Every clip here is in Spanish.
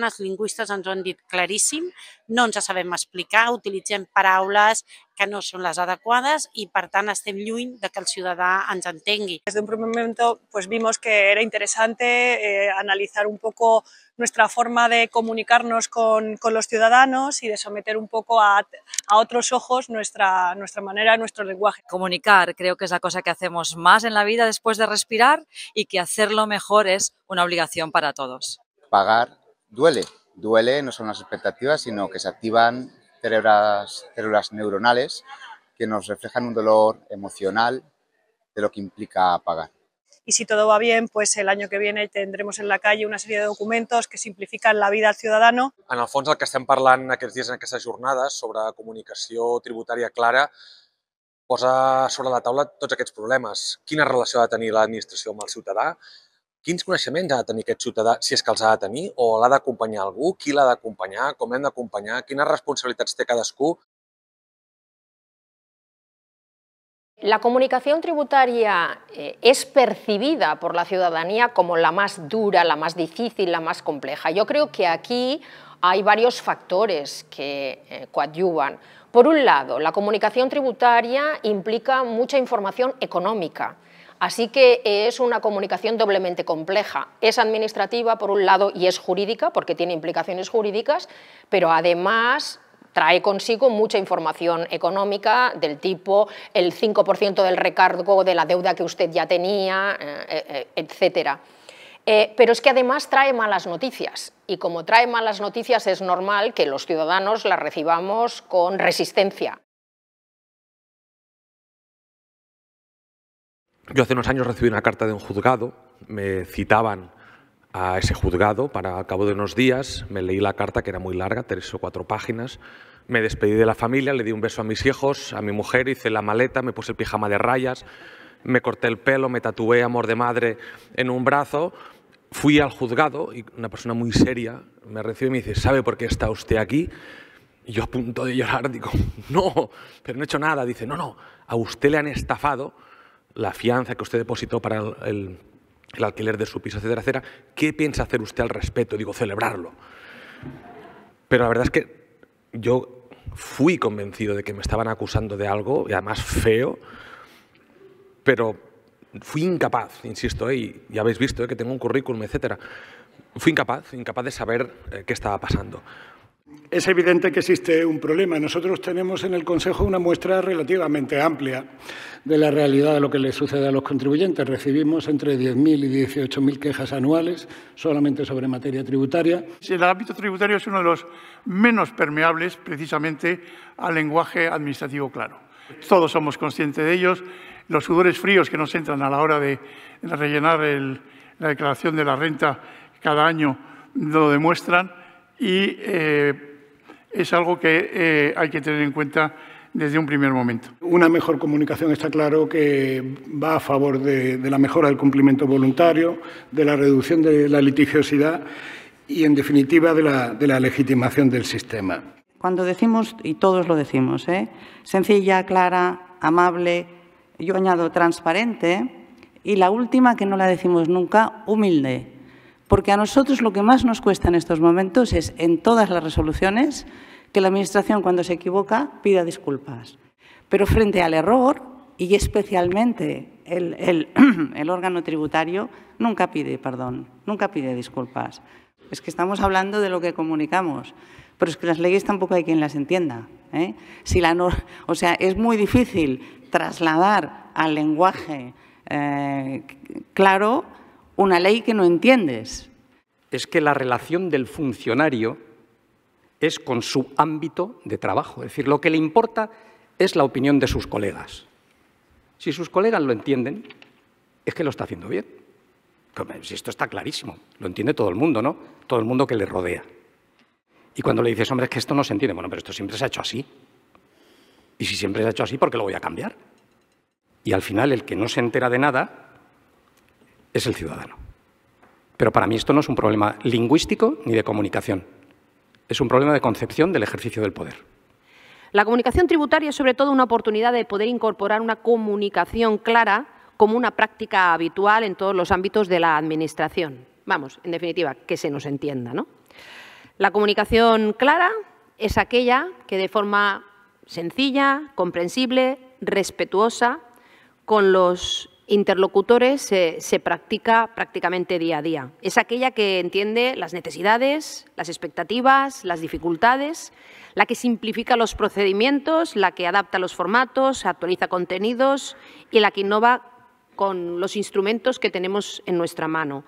las lingüistas lingüistes han dit claríssim, no ens sabem explicar, utilitzem paraules que no son las adecuadas y, per a estem lluny de que el ciudadano ens entengui. Desde un primer momento pues, vimos que era interesante eh, analizar un poco nuestra forma de comunicarnos con, los ciudadanos y de someter un poco a, otros ojos nuestra, nuestra manera, nuestro lenguaje. Comunicar creo que es la cosa que hacemos más en la vida después de respirar y que hacerlo mejor es una obligación para todos. Pagar duele. Duele no son las expectativas, sino que se activan cerebras, células neuronales que nos reflejan un dolor emocional de lo que implica pagar y si todo va bien, pues el año que viene tendremos en la calle una serie de documentos que simplifican la vida al ciudadano. En el fons el que estem parlant aquests dies en aquestes jornades sobre comunicació tributària clara posa sobre la taula tots aquests problemes. Quina relació ha de tenir l'administració amb el ciutadà? Quins coneixements ha de tenir aquest ciutadà, si és que els ha de tenir, o l'ha d'acompanyar algú, qui l'ha d'acompanyar, com l'hem d'acompanyar, quines responsabilitats té cadascú? La comunicación tributaria eh, es percibida por la ciudadanía como la más dura, la más difícil, la más compleja. Yo creo que aquí hay varios factores que eh, coadyuvan. Por un lado, la comunicación tributaria implica mucha información económica Así que eh, es una comunicación doblemente compleja. Es administrativa, por un lado, y es jurídica, porque tiene implicaciones jurídicas, pero además trae consigo mucha información económica del tipo el 5% del recargo de la deuda que usted ya tenía, eh, eh, etcétera. pero es que además trae malas noticias y como trae malas noticias es normal que los ciudadanos las recibamos con resistencia. Yo hace unos años recibí una carta de un juzgado, me citaban a ese juzgado para al cabo de unos días, me leí la carta que era muy larga, tres o cuatro páginas, me despedí de la familia, le di un beso a mis hijos, a mi mujer, hice la maleta, me puse el pijama de rayas, me corté el pelo, me tatué amor de madre en un brazo, fui al juzgado y una persona muy seria me recibe y me dice, ¿sabe por qué está usted aquí? Y yo a punto de llorar digo, no, pero no he hecho nada. Dice, no, no, a usted le han estafado la fianza que usted depositó para el, alquiler de su piso, etcétera, etcétera, ¿qué piensa hacer usted al respecto? Digo, celebrarlo. Pero la verdad es que yo fui convencido de que me estaban acusando de algo, y además feo, pero fui incapaz, insisto, y ya habéis visto eh, que tengo un currículum, etcétera. Fui incapaz, incapaz de saber eh, qué estaba pasando. Es evidente que existe un problema. Nosotros tenemos en el Consejo una muestra relativamente amplia de la realidad de lo que le sucede a los contribuyentes. Recibimos entre 10.000 y 18.000 quejas anuales solamente sobre materia tributaria. El ámbito tributario es uno de los menos permeables precisamente al lenguaje administrativo claro. Todos somos conscientes de ellos. Los sudores fríos que nos entran a la hora de rellenar la declaración de la renta cada año lo demuestran y eh, es algo que eh, hay que tener en cuenta desde un primer momento. Una mejor comunicación está claro que va a favor de, la mejora del cumplimiento voluntario, de la reducción de la litigiosidad y, en definitiva, de la, legitimación del sistema. Cuando decimos, y todos lo decimos, ¿eh? sencilla, clara, amable, yo añado transparente, y la última, que no la decimos nunca, humilde. Porque a nosotros lo que más nos cuesta en estos momentos es, en todas las resoluciones, que la Administración, cuando se equivoca, pida disculpas. Pero frente al error, y especialmente el, órgano tributario, nunca pide perdón, nunca pide disculpas. Es que estamos hablando de lo que comunicamos, pero es que las leyes tampoco hay quien las entienda. ¿eh? Si la o sea, es muy difícil trasladar al lenguaje eh, claro una ley que no entiendes. Es que la relación del funcionario es con su ámbito de trabajo. Es decir, lo que le importa es la opinión de sus colegas. Si sus colegas lo entienden, es que lo está haciendo bien. Si esto está clarísimo, lo entiende todo el mundo, ¿no? Todo el mundo que le rodea. Y cuando le dices, hombre, es que esto no se entiende, bueno, pero esto siempre se ha hecho así. Y si siempre se ha hecho así, ¿por qué lo voy a cambiar? Y al final, el que no se entera de nada, es el ciudadano. Pero para mí esto no es un problema lingüístico ni de comunicación. Es un problema de concepción del ejercicio del poder. La comunicación tributaria es sobre todo una oportunidad de poder incorporar una comunicación clara como una práctica habitual en todos los ámbitos de la Administración. Vamos, en definitiva, que se nos entienda. ¿no? La comunicación clara es aquella que de forma sencilla, comprensible, respetuosa con los interlocutores se, se practica prácticamente día a día. Es aquella que entiende las necesidades, las expectativas, las dificultades, la que simplifica los procedimientos, la que adapta los formatos, actualiza contenidos y la que innova con los instrumentos que tenemos en nuestra mano.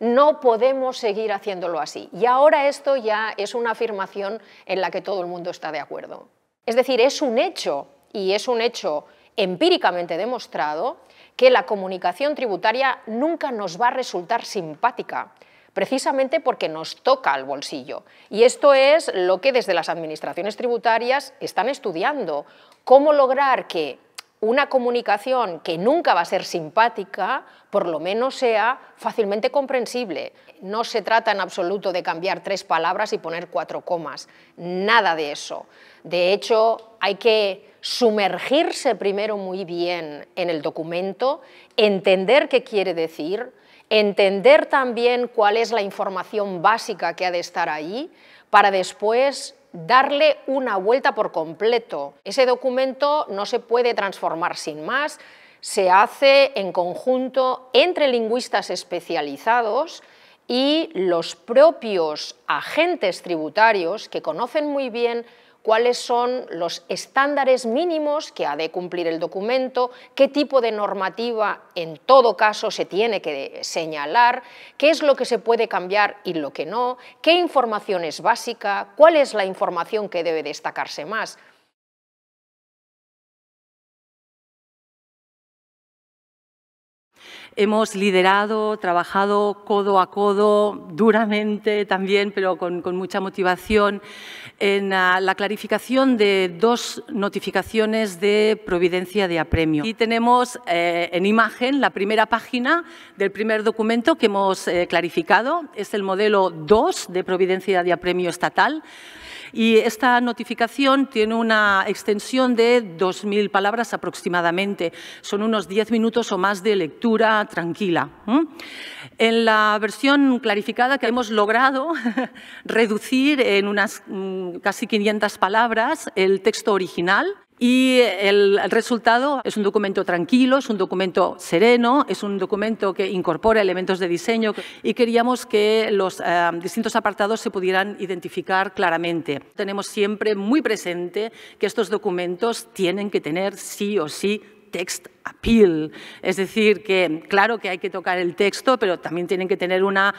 No podemos seguir haciéndolo así. Y ahora esto ya es una afirmación en la que todo el mundo está de acuerdo. Es decir, es un hecho, y es un hecho empíricamente demostrado, que la comunicación tributaria nunca nos va a resultar simpática, precisamente porque nos toca al bolsillo. Y esto es lo que desde las administraciones tributarias están estudiando, cómo lograr que una comunicación que nunca va a ser simpática, por lo menos sea fácilmente comprensible. No se trata en absoluto de cambiar tres palabras y poner cuatro comas, nada de eso. De hecho, hay que sumergirse primero muy bien en el documento, entender qué quiere decir, entender también cuál es la información básica que ha de estar ahí, para después darle una vuelta por completo. Ese documento no se puede transformar sin más, se hace en conjunto entre lingüistas especializados y los propios agentes tributarios que conocen muy bien cuáles son los estándares mínimos que ha de cumplir el documento, qué tipo de normativa en todo caso se tiene que señalar, qué es lo que se puede cambiar y lo que no, qué información es básica, cuál es la información que debe destacarse más. Hemos liderado, trabajado codo a codo, duramente también, pero con, mucha motivación, en ah, la clarificación de dos notificaciones de providencia de apremio. Y tenemos eh, en imagen la primera página del primer documento que hemos eh, clarificado. Es el modelo 2 de providencia de apremio estatal y esta notificación tiene una extensión de 2.000 palabras aproximadamente. Son unos 10 minutos o más de lectura tranquila. En la versión clarificada que hemos logrado reducir en unas mm, casi 500 palabras el texto original y el, resultado es un documento tranquilo, es un documento sereno, es un documento que incorpora elementos de diseño y queríamos que los eh, distintos apartados se pudieran identificar claramente. Tenemos siempre muy presente que estos documentos tienen que tener sí o sí text appeal. Es decir, que claro que hay que tocar el texto, pero también tienen que tener una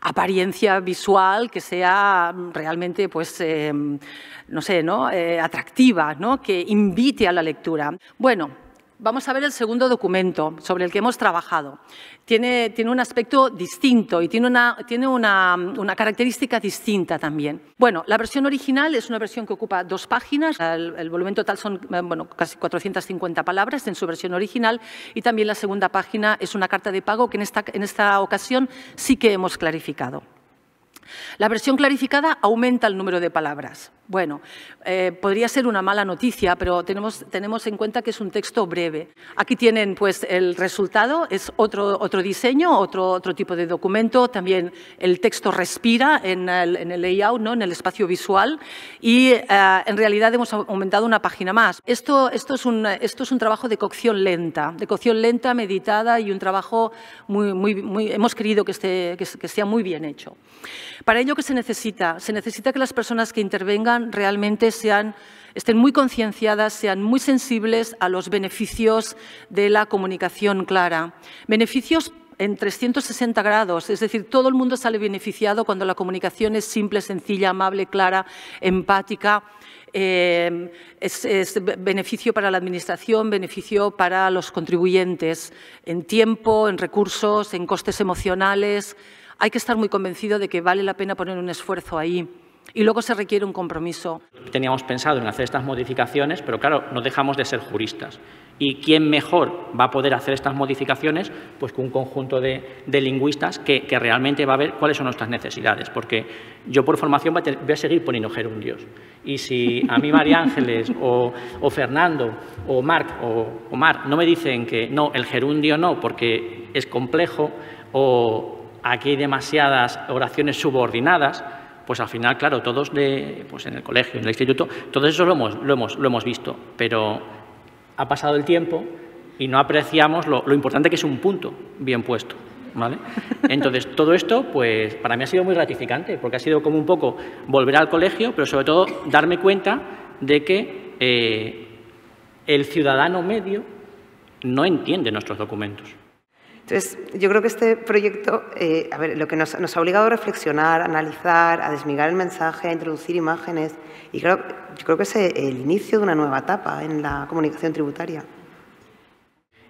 apariencia visual que sea realmente, pues, eh, no sé, ¿no? Eh, atractiva, ¿no? que invite a la lectura. Bueno, Vamos a ver el segundo documento sobre el que hemos trabajado. Tiene, tiene un aspecto distinto y tiene, una, tiene una, una, característica distinta también. Bueno, la versión original es una versión que ocupa dos páginas. El, volumen total son eh, bueno, casi 450 palabras en su versión original y también la segunda página es una carta de pago que en esta, en esta ocasión sí que hemos clarificado. La versión clarificada aumenta el número de palabras. Bueno, eh, podría ser una mala noticia, pero tenemos, tenemos, en cuenta que es un texto breve. Aquí tienen pues, el resultado, es otro, otro diseño, otro, otro tipo de documento, también el texto respira en el, layout, ¿no? en el espacio visual y eh, en realidad hemos aumentado una página más. Esto, esto, es un, esto es un trabajo de cocción lenta, de cocción lenta, meditada y un trabajo muy, muy, muy hemos querido que, esté, que sea muy bien hecho. Para ello, ¿qué se necesita? Se necesita que las personas que intervengan realmente, sean estén muy concienciadas, sean muy sensibles a los beneficios de la comunicación clara. Beneficios en 360 grados, es decir, todo el mundo sale beneficiado cuando la comunicación es simple, sencilla, amable, clara, empática. Eh, es, beneficio para la Administración, beneficio para los contribuyentes en tiempo, en recursos, en costes emocionales. Hay que estar muy convencido de que vale la pena poner un esfuerzo ahí. Y luego se requiere un compromiso. Teníamos pensado en hacer estas modificaciones, pero claro, no dejamos de ser juristas. ¿Y quién mejor va a poder hacer estas modificaciones? Pues que un conjunto de, lingüistas que, realmente va a ver cuáles son nuestras necesidades. Porque yo por formación voy a, seguir poniendo gerundios. Y si a mí María Ángeles o, Fernando o Marc o, no me dicen que no, el gerundio no, porque es complejo o aquí hay demasiadas oraciones subordinadas, pues al final, claro, todos de, pues en el colegio, en el instituto, todo eso lo hemos, lo hemos, lo hemos visto, pero ha pasado el tiempo y no apreciamos lo, importante que es un punto bien puesto. ¿Vale? Entonces, todo esto, pues para mí ha sido muy gratificante, porque ha sido como un poco volver al colegio, pero sobre todo darme cuenta de que eh, el ciudadano medio no entiende nuestros documentos. Entonces, yo creo que este proyecto eh, a ver, lo que nos, ha obligado a reflexionar, a analizar, a desmigar el mensaje, a introducir imágenes. Y creo, yo creo que es el inicio de una nueva etapa en la comunicación tributaria.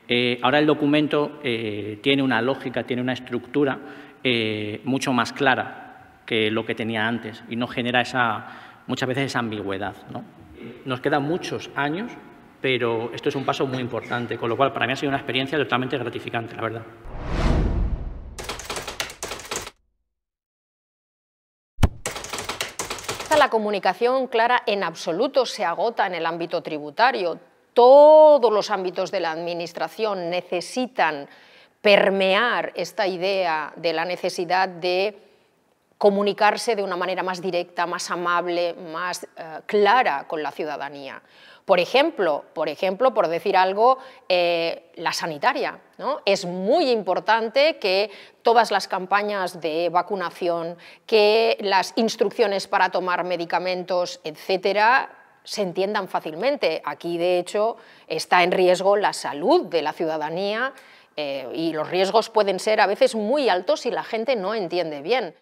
Eh, ahora el documento eh, tiene una lógica, tiene una estructura mucho más clara que lo que tenía antes y no genera esa, muchas veces esa ambigüedad. ¿no? Nos quedan muchos años pero esto es un paso muy importante, con lo cual para mí ha sido una experiencia totalmente gratificante, la verdad. La comunicación clara en absoluto se agota en el ámbito tributario. Todos los ámbitos de la Administración necesitan permear esta idea de la necesidad de comunicarse de una manera más directa, más amable, más eh, clara con la ciudadanía. Por ejemplo, por ejemplo, por decir algo, eh, la sanitaria. Es muy importante que todas las campañas de vacunación, que las instrucciones para tomar medicamentos, etcétera, se entiendan fácilmente. Aquí, de hecho, está en riesgo la salud de la ciudadanía eh, y los riesgos pueden ser a veces muy altos si la gente no entiende bien.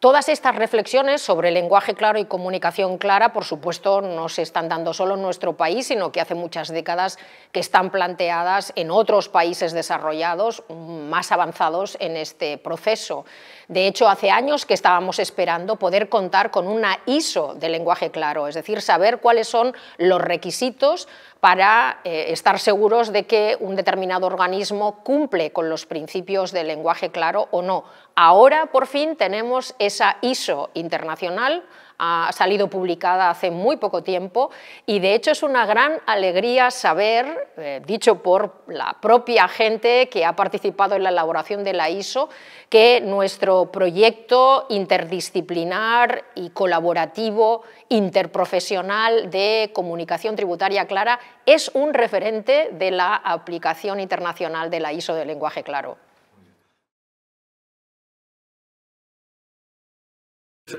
Todas estas reflexiones sobre lenguaje claro y comunicación clara, por supuesto, no se están dando solo en nuestro país, sino que hace muchas décadas que están planteadas en otros países desarrollados más avanzados en este proceso. De hecho, hace años que estábamos esperando poder contar con una ISO de lenguaje claro, es decir, saber cuáles son los requisitos para eh, estar seguros de que un determinado organismo cumple con los principios del lenguaje claro o no. Ahora, por fin, tenemos esa ISO internacional ha salido publicada hace muy poco tiempo y de hecho es una gran alegría saber, eh, dicho por la propia gente que ha participado en la elaboración de la ISO, que nuestro proyecto interdisciplinar y colaborativo interprofesional de comunicación tributaria clara es un referente de la aplicación internacional de la ISO de lenguaje claro.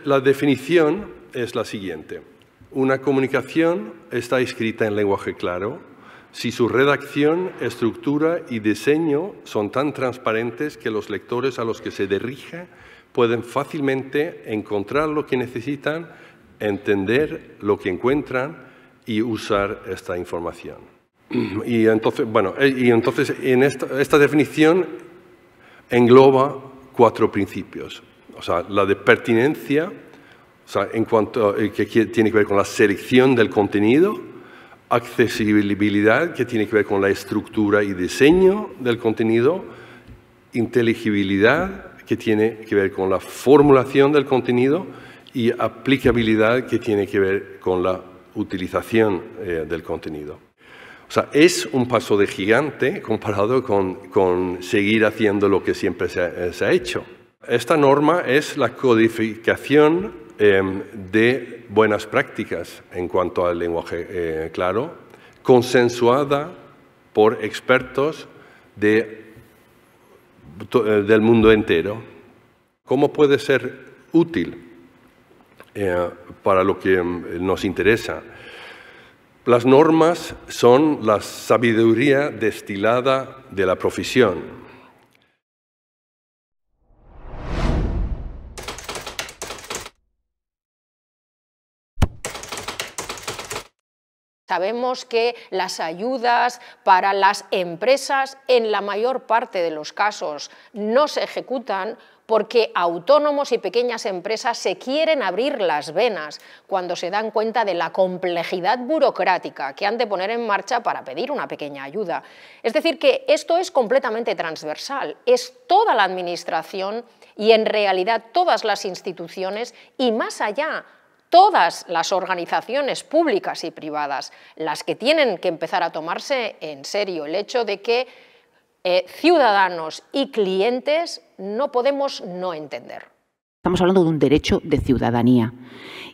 La definición es la siguiente. Una comunicación está escrita en lenguaje claro si su redacción, estructura y diseño son tan transparentes que los lectores a los que se dirige pueden fácilmente encontrar lo que necesitan, entender lo que encuentran y usar esta información. Y entonces, eh, en esta definición engloba cuatro principios o sea, la de pertinencia, o sea, en cuanto eh, que tiene que ver con la selección del contenido, accesibilidad, que tiene que ver con la estructura y diseño del contenido, inteligibilidad, que tiene que ver con la formulación del contenido, y aplicabilidad, que tiene que ver con la utilización eh, del contenido. O sea, es un paso de gigante comparado con, seguir haciendo lo que siempre se ha hecho esta norma es la codificación em, de buenas prácticas en cuanto al lenguaje eh, claro, consensuada por expertos eh, del mundo entero. ¿Cómo puede ser útil eh, para lo que em, nos interesa? Las normas son la sabiduría destilada de la profesión Sabemos que las ayudas para las empresas en la mayor parte de los casos no se ejecutan porque autónomos y pequeñas empresas se quieren abrir las venas cuando se dan cuenta de la complejidad burocrática que han de poner en marcha para pedir una pequeña ayuda. Es decir, que esto es completamente transversal, es toda la administración y en realidad todas las instituciones y más allá todas las organizaciones públicas y privadas las que tienen que empezar a tomarse en serio el hecho de que eh, ciudadanos y clientes no podemos no entender. Estamos hablando de un derecho de ciudadanía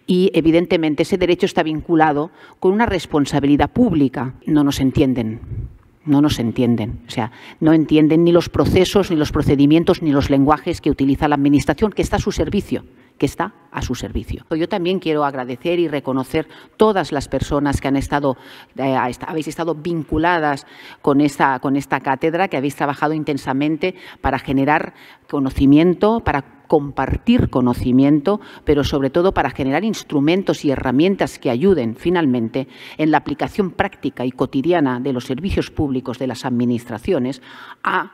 y evidentemente ese derecho está vinculado con una responsabilidad pública. No nos entienden no nos entienden. O sea, no entienden ni los procesos, ni los procedimientos, ni los lenguajes que utiliza la Administración, que está a su servicio que está a su servicio. Yo también quiero agradecer y reconocer todas las personas que han estado, eh, habéis estado vinculadas con esta, con esta cátedra, que habéis trabajado intensamente para generar conocimiento, para compartir conocimiento, pero sobre todo para generar instrumentos y herramientas que ayuden finalmente en la aplicación práctica y cotidiana de los servicios públicos de las administraciones a,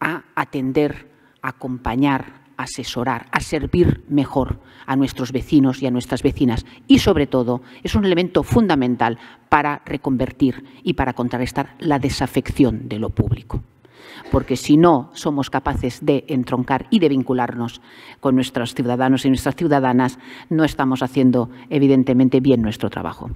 a atender, acompañar, asesorar, a servir mejor a nuestros vecinos y a nuestras vecinas. Y sobre todo, es un elemento fundamental para reconvertir y para contrarrestar la desafección de lo público porque si no somos capaces de entroncar y de vincularnos con nuestros ciudadanos y nuestras ciudadanas, no estamos haciendo evidentemente bien nuestro trabajo.